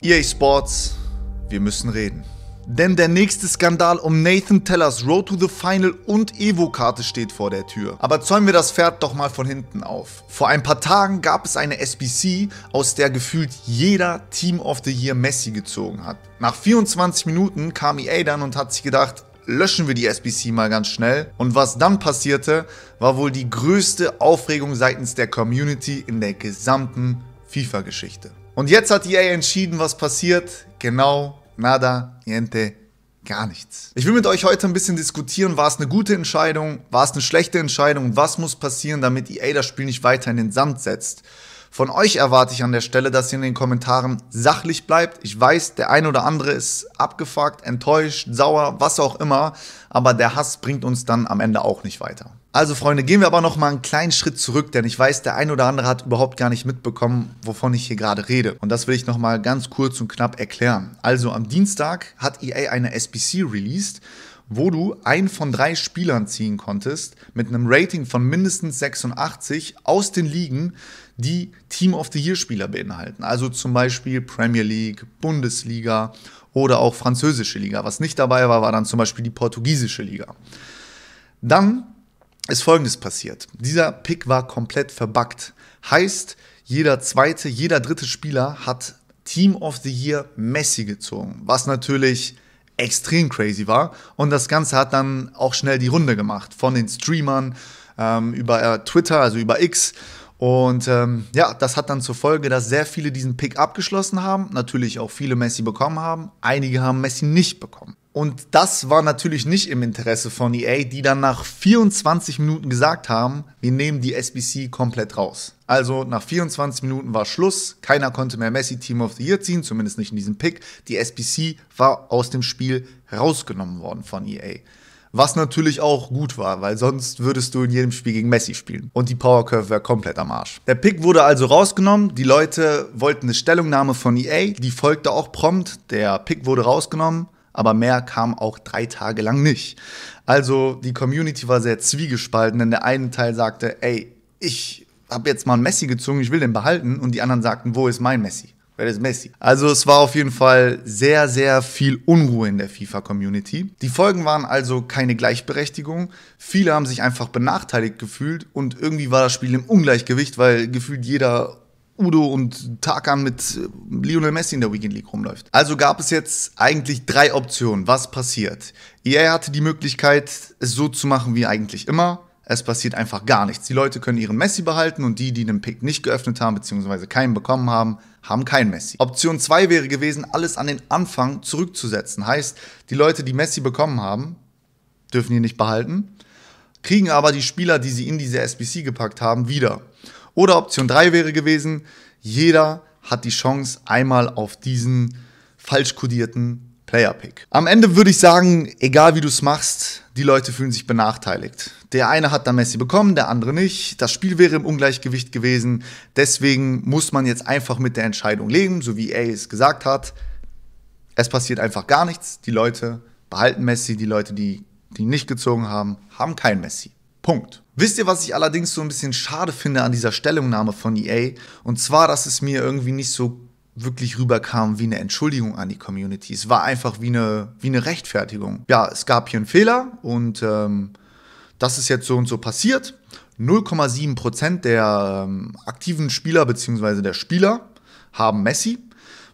EA Sports, wir müssen reden. Denn der nächste Skandal um Nathan Tellers Road to the Final und Evo-Karte steht vor der Tür. Aber zäumen wir das Pferd doch mal von hinten auf. Vor ein paar Tagen gab es eine SBC, aus der gefühlt jeder Team of the Year Messi gezogen hat. Nach 24 Minuten kam EA dann und hat sich gedacht, löschen wir die SBC mal ganz schnell. Und was dann passierte, war wohl die größte Aufregung seitens der Community in der gesamten FIFA-Geschichte. Und jetzt hat EA e entschieden, was passiert. Genau, nada, niente, gar nichts. Ich will mit euch heute ein bisschen diskutieren, war es eine gute Entscheidung, war es eine schlechte Entscheidung und was muss passieren, damit EA das Spiel nicht weiter in den Sand setzt. Von euch erwarte ich an der Stelle, dass ihr in den Kommentaren sachlich bleibt. Ich weiß, der ein oder andere ist abgefuckt, enttäuscht, sauer, was auch immer, aber der Hass bringt uns dann am Ende auch nicht weiter. Also Freunde, gehen wir aber noch mal einen kleinen Schritt zurück, denn ich weiß, der ein oder andere hat überhaupt gar nicht mitbekommen, wovon ich hier gerade rede. Und das will ich noch mal ganz kurz und knapp erklären. Also am Dienstag hat EA eine SBC released, wo du ein von drei Spielern ziehen konntest mit einem Rating von mindestens 86 aus den Ligen, die Team of the Year Spieler beinhalten. Also zum Beispiel Premier League, Bundesliga oder auch französische Liga. Was nicht dabei war, war dann zum Beispiel die portugiesische Liga. Dann ist folgendes passiert. Dieser Pick war komplett verbuggt. Heißt, jeder zweite, jeder dritte Spieler hat Team of the Year Messi gezogen, was natürlich extrem crazy war. Und das Ganze hat dann auch schnell die Runde gemacht von den Streamern ähm, über äh, Twitter, also über X. Und ähm, ja, das hat dann zur Folge, dass sehr viele diesen Pick abgeschlossen haben, natürlich auch viele Messi bekommen haben, einige haben Messi nicht bekommen. Und das war natürlich nicht im Interesse von EA, die dann nach 24 Minuten gesagt haben, wir nehmen die SBC komplett raus. Also nach 24 Minuten war Schluss, keiner konnte mehr Messi Team of the Year ziehen, zumindest nicht in diesem Pick. Die SBC war aus dem Spiel rausgenommen worden von EA. Was natürlich auch gut war, weil sonst würdest du in jedem Spiel gegen Messi spielen. Und die Power Curve wäre komplett am Arsch. Der Pick wurde also rausgenommen. Die Leute wollten eine Stellungnahme von EA. Die folgte auch prompt. Der Pick wurde rausgenommen aber mehr kam auch drei Tage lang nicht. Also die Community war sehr zwiegespalten, denn der eine Teil sagte, ey, ich habe jetzt mal einen Messi gezogen, ich will den behalten und die anderen sagten, wo ist mein Messi? Wer ist Messi? Also es war auf jeden Fall sehr, sehr viel Unruhe in der FIFA-Community. Die Folgen waren also keine Gleichberechtigung. Viele haben sich einfach benachteiligt gefühlt und irgendwie war das Spiel im Ungleichgewicht, weil gefühlt jeder Udo und Tarkan mit äh, Lionel Messi in der Weekend League rumläuft. Also gab es jetzt eigentlich drei Optionen, was passiert. EA hatte die Möglichkeit, es so zu machen wie eigentlich immer. Es passiert einfach gar nichts. Die Leute können ihren Messi behalten und die, die den Pick nicht geöffnet haben, bzw. keinen bekommen haben, haben keinen Messi. Option 2 wäre gewesen, alles an den Anfang zurückzusetzen. Heißt, die Leute, die Messi bekommen haben, dürfen ihn nicht behalten, kriegen aber die Spieler, die sie in diese SBC gepackt haben, wieder. Oder Option 3 wäre gewesen, jeder hat die Chance einmal auf diesen falsch kodierten Player Pick. Am Ende würde ich sagen, egal wie du es machst, die Leute fühlen sich benachteiligt. Der eine hat dann Messi bekommen, der andere nicht. Das Spiel wäre im Ungleichgewicht gewesen. Deswegen muss man jetzt einfach mit der Entscheidung leben, so wie EA es gesagt hat. Es passiert einfach gar nichts. Die Leute behalten Messi, die Leute, die, die nicht gezogen haben, haben kein Messi. Punkt. Wisst ihr, was ich allerdings so ein bisschen schade finde an dieser Stellungnahme von EA? Und zwar, dass es mir irgendwie nicht so wirklich rüberkam wie eine Entschuldigung an die Community. Es war einfach wie eine, wie eine Rechtfertigung. Ja, es gab hier einen Fehler und ähm, das ist jetzt so und so passiert. 0,7% der ähm, aktiven Spieler bzw. der Spieler haben Messi,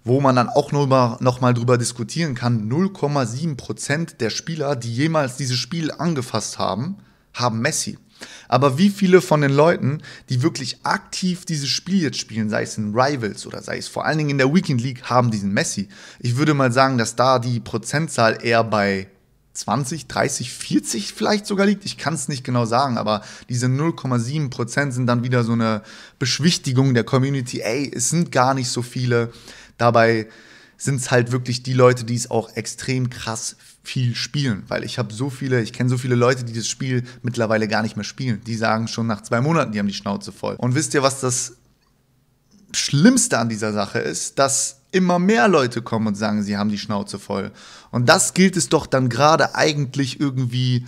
wo man dann auch nur mal, noch mal drüber diskutieren kann. 0,7% der Spieler, die jemals dieses Spiel angefasst haben, haben Messi. Aber wie viele von den Leuten, die wirklich aktiv dieses Spiel jetzt spielen, sei es in Rivals oder sei es vor allen Dingen in der Weekend League, haben diesen Messi? Ich würde mal sagen, dass da die Prozentzahl eher bei 20, 30, 40 vielleicht sogar liegt. Ich kann es nicht genau sagen, aber diese 0,7 Prozent sind dann wieder so eine Beschwichtigung der Community. Ey, es sind gar nicht so viele. Dabei sind es halt wirklich die Leute, die es auch extrem krass viel spielen, weil ich habe so viele, ich kenne so viele Leute, die das Spiel mittlerweile gar nicht mehr spielen. Die sagen schon nach zwei Monaten, die haben die Schnauze voll. Und wisst ihr, was das Schlimmste an dieser Sache ist, dass immer mehr Leute kommen und sagen, sie haben die Schnauze voll. Und das gilt es doch dann gerade eigentlich irgendwie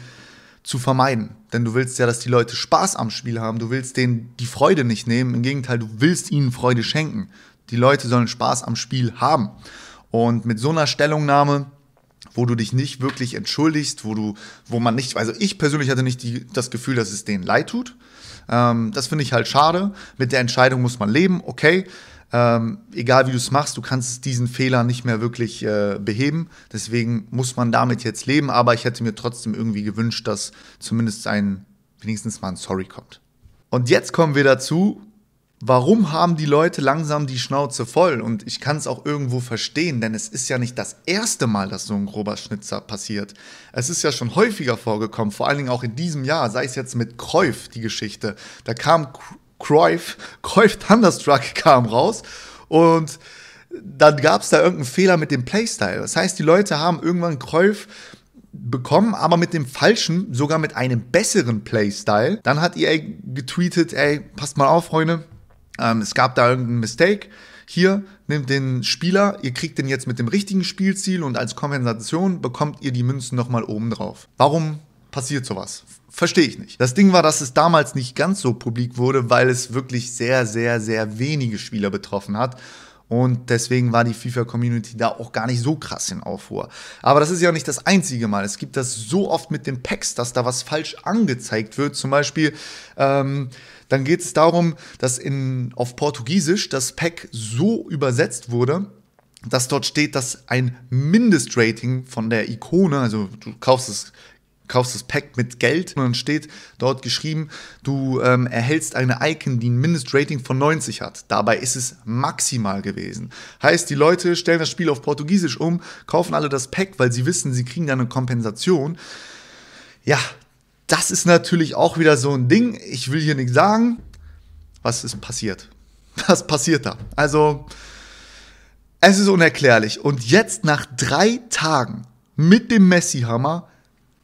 zu vermeiden. Denn du willst ja, dass die Leute Spaß am Spiel haben. Du willst denen die Freude nicht nehmen. Im Gegenteil, du willst ihnen Freude schenken die Leute sollen Spaß am Spiel haben. Und mit so einer Stellungnahme, wo du dich nicht wirklich entschuldigst, wo du, wo man nicht, also ich persönlich hatte nicht die, das Gefühl, dass es denen leid tut. Ähm, das finde ich halt schade. Mit der Entscheidung muss man leben, okay. Ähm, egal wie du es machst, du kannst diesen Fehler nicht mehr wirklich äh, beheben. Deswegen muss man damit jetzt leben. Aber ich hätte mir trotzdem irgendwie gewünscht, dass zumindest ein, wenigstens mal ein Sorry kommt. Und jetzt kommen wir dazu, warum haben die Leute langsam die Schnauze voll? Und ich kann es auch irgendwo verstehen, denn es ist ja nicht das erste Mal, dass so ein grober Schnitzer passiert. Es ist ja schon häufiger vorgekommen, vor allen Dingen auch in diesem Jahr, sei es jetzt mit Cruyff die Geschichte. Da kam Cruyff, Cruyff Thunderstruck kam raus und dann gab es da irgendeinen Fehler mit dem Playstyle. Das heißt, die Leute haben irgendwann Cruyff bekommen, aber mit dem falschen, sogar mit einem besseren Playstyle. Dann hat EA getweetet, ey, passt mal auf, Freunde, ähm, es gab da irgendeinen Mistake. Hier nimmt den Spieler, ihr kriegt den jetzt mit dem richtigen Spielziel und als Kompensation bekommt ihr die Münzen nochmal oben drauf. Warum passiert sowas? Verstehe ich nicht. Das Ding war, dass es damals nicht ganz so publik wurde, weil es wirklich sehr, sehr, sehr wenige Spieler betroffen hat. Und deswegen war die FIFA-Community da auch gar nicht so krass in Aufruhr. Aber das ist ja nicht das einzige Mal. Es gibt das so oft mit den Packs, dass da was falsch angezeigt wird. Zum Beispiel, ähm, dann geht es darum, dass in, auf Portugiesisch das Pack so übersetzt wurde, dass dort steht, dass ein Mindestrating von der Ikone, also du kaufst es kaufst das Pack mit Geld und dann steht dort geschrieben, du ähm, erhältst eine Icon, die ein Mindestrating von 90 hat. Dabei ist es maximal gewesen. Heißt, die Leute stellen das Spiel auf Portugiesisch um, kaufen alle das Pack, weil sie wissen, sie kriegen da eine Kompensation. Ja, das ist natürlich auch wieder so ein Ding. Ich will hier nichts sagen. Was ist passiert? Was passiert da? Also, es ist unerklärlich. Und jetzt nach drei Tagen mit dem Messi-Hammer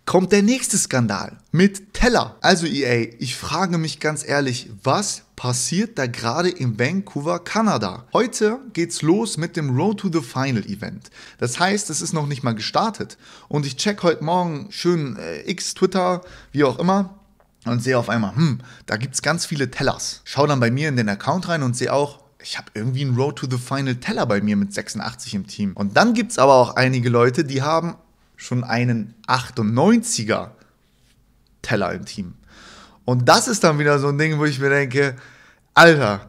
kommt der nächste Skandal mit Teller. Also EA, ich frage mich ganz ehrlich, was passiert da gerade in Vancouver, Kanada. Heute geht's los mit dem Road to the Final Event. Das heißt, es ist noch nicht mal gestartet. Und ich check heute Morgen schön äh, X, Twitter, wie auch immer. Und sehe auf einmal, hm, da gibt's ganz viele Tellers. Schau dann bei mir in den Account rein und sehe auch, ich habe irgendwie einen Road to the Final Teller bei mir mit 86 im Team. Und dann gibt's aber auch einige Leute, die haben schon einen 98er Teller im Team. Und das ist dann wieder so ein Ding, wo ich mir denke, Alter,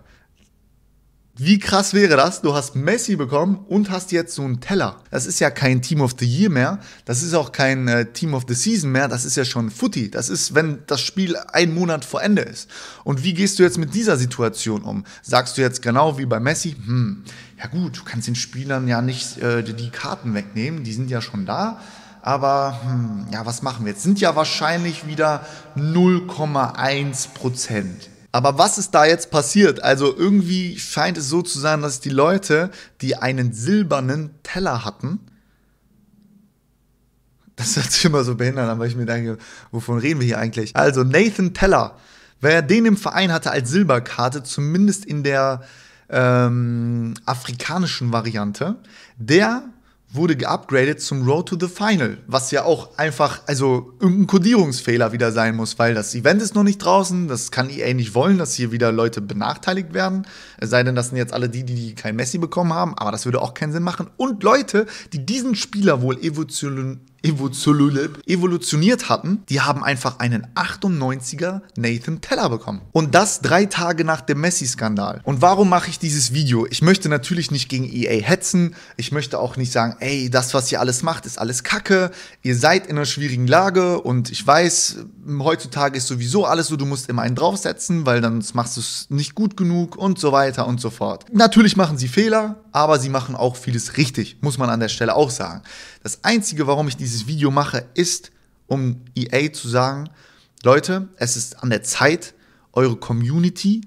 wie krass wäre das? Du hast Messi bekommen und hast jetzt so einen Teller. Das ist ja kein Team of the Year mehr. Das ist auch kein äh, Team of the Season mehr. Das ist ja schon Footy. Das ist, wenn das Spiel ein Monat vor Ende ist. Und wie gehst du jetzt mit dieser Situation um? Sagst du jetzt genau wie bei Messi, hm, ja gut, du kannst den Spielern ja nicht äh, die Karten wegnehmen. Die sind ja schon da. Aber hm, ja, was machen wir jetzt? Sind ja wahrscheinlich wieder 0,1 Prozent. Aber was ist da jetzt passiert? Also irgendwie scheint es so zu sein, dass die Leute, die einen silbernen Teller hatten, das hört sich immer so behindert an, weil ich mir denke, wovon reden wir hier eigentlich? Also Nathan Teller, wer den im Verein hatte als Silberkarte, zumindest in der ähm, afrikanischen Variante, der wurde geupgradet zum Road to the Final, was ja auch einfach, also irgendein Codierungsfehler wieder sein muss, weil das Event ist noch nicht draußen, das kann EA nicht wollen, dass hier wieder Leute benachteiligt werden, es sei denn, das sind jetzt alle die, die kein Messi bekommen haben, aber das würde auch keinen Sinn machen. Und Leute, die diesen Spieler wohl evolution evolutioniert hatten, die haben einfach einen 98er Nathan Teller bekommen. Und das drei Tage nach dem Messi-Skandal. Und warum mache ich dieses Video? Ich möchte natürlich nicht gegen EA hetzen. Ich möchte auch nicht sagen, ey, das, was ihr alles macht, ist alles Kacke. Ihr seid in einer schwierigen Lage und ich weiß, heutzutage ist sowieso alles so, du musst immer einen draufsetzen, weil dann machst du es nicht gut genug und so weiter und so fort. Natürlich machen sie Fehler, aber sie machen auch vieles richtig, muss man an der Stelle auch sagen. Das Einzige, warum ich dieses Video mache, ist, um EA zu sagen, Leute, es ist an der Zeit, eure Community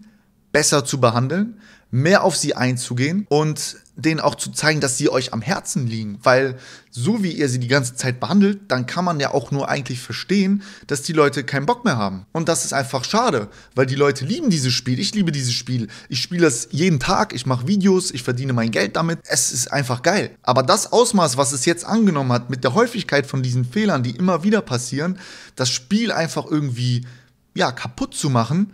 besser zu behandeln, mehr auf sie einzugehen und denen auch zu zeigen, dass sie euch am Herzen liegen, weil so wie ihr sie die ganze Zeit behandelt, dann kann man ja auch nur eigentlich verstehen, dass die Leute keinen Bock mehr haben. Und das ist einfach schade, weil die Leute lieben dieses Spiel. Ich liebe dieses Spiel. Ich spiele das jeden Tag, ich mache Videos, ich verdiene mein Geld damit. Es ist einfach geil. Aber das Ausmaß, was es jetzt angenommen hat, mit der Häufigkeit von diesen Fehlern, die immer wieder passieren, das Spiel einfach irgendwie ja, kaputt zu machen,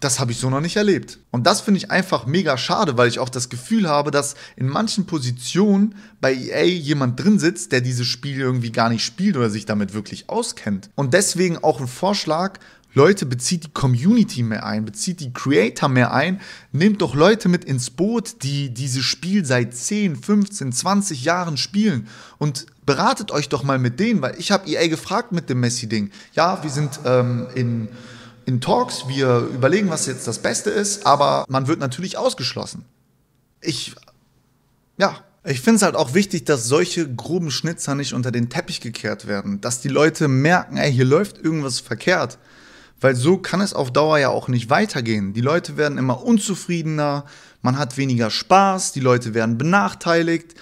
das habe ich so noch nicht erlebt. Und das finde ich einfach mega schade, weil ich auch das Gefühl habe, dass in manchen Positionen bei EA jemand drin sitzt, der diese Spiele irgendwie gar nicht spielt oder sich damit wirklich auskennt. Und deswegen auch ein Vorschlag, Leute, bezieht die Community mehr ein, bezieht die Creator mehr ein, nehmt doch Leute mit ins Boot, die dieses Spiel seit 10, 15, 20 Jahren spielen und beratet euch doch mal mit denen, weil ich habe EA gefragt mit dem Messi-Ding. Ja, wir sind ähm, in in Talks, wir überlegen, was jetzt das Beste ist, aber man wird natürlich ausgeschlossen. Ich, ja. Ich finde es halt auch wichtig, dass solche groben Schnitzer nicht unter den Teppich gekehrt werden, dass die Leute merken, ey, hier läuft irgendwas verkehrt. Weil so kann es auf Dauer ja auch nicht weitergehen. Die Leute werden immer unzufriedener, man hat weniger Spaß, die Leute werden benachteiligt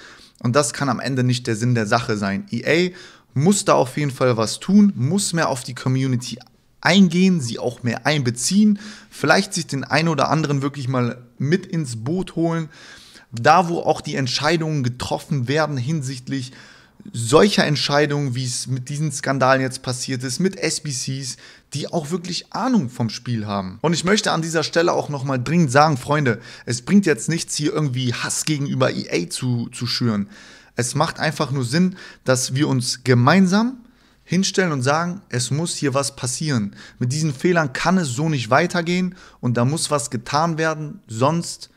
und das kann am Ende nicht der Sinn der Sache sein. EA muss da auf jeden Fall was tun, muss mehr auf die Community eingehen, sie auch mehr einbeziehen, vielleicht sich den einen oder anderen wirklich mal mit ins Boot holen, da wo auch die Entscheidungen getroffen werden hinsichtlich solcher Entscheidungen, wie es mit diesen Skandalen jetzt passiert ist, mit SBCs, die auch wirklich Ahnung vom Spiel haben. Und ich möchte an dieser Stelle auch nochmal dringend sagen, Freunde, es bringt jetzt nichts, hier irgendwie Hass gegenüber EA zu, zu schüren. Es macht einfach nur Sinn, dass wir uns gemeinsam hinstellen und sagen, es muss hier was passieren. Mit diesen Fehlern kann es so nicht weitergehen und da muss was getan werden, sonst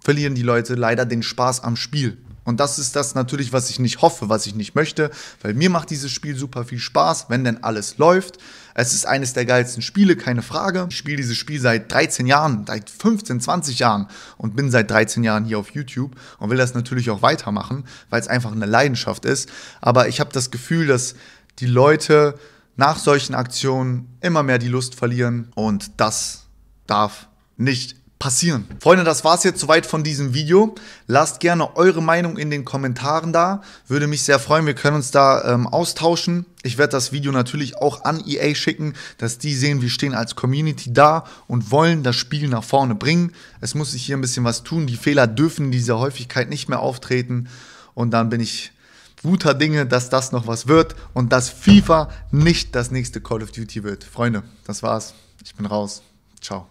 verlieren die Leute leider den Spaß am Spiel. Und das ist das natürlich, was ich nicht hoffe, was ich nicht möchte, weil mir macht dieses Spiel super viel Spaß, wenn denn alles läuft. Es ist eines der geilsten Spiele, keine Frage. Ich spiele dieses Spiel seit 13 Jahren, seit 15, 20 Jahren und bin seit 13 Jahren hier auf YouTube und will das natürlich auch weitermachen, weil es einfach eine Leidenschaft ist. Aber ich habe das Gefühl, dass die Leute nach solchen Aktionen immer mehr die Lust verlieren und das darf nicht passieren. Freunde, das war es jetzt soweit von diesem Video. Lasst gerne eure Meinung in den Kommentaren da. Würde mich sehr freuen. Wir können uns da ähm, austauschen. Ich werde das Video natürlich auch an EA schicken, dass die sehen, wir stehen als Community da und wollen das Spiel nach vorne bringen. Es muss sich hier ein bisschen was tun. Die Fehler dürfen in dieser Häufigkeit nicht mehr auftreten. Und dann bin ich guter Dinge, dass das noch was wird und dass FIFA nicht das nächste Call of Duty wird. Freunde, das war's. Ich bin raus. Ciao.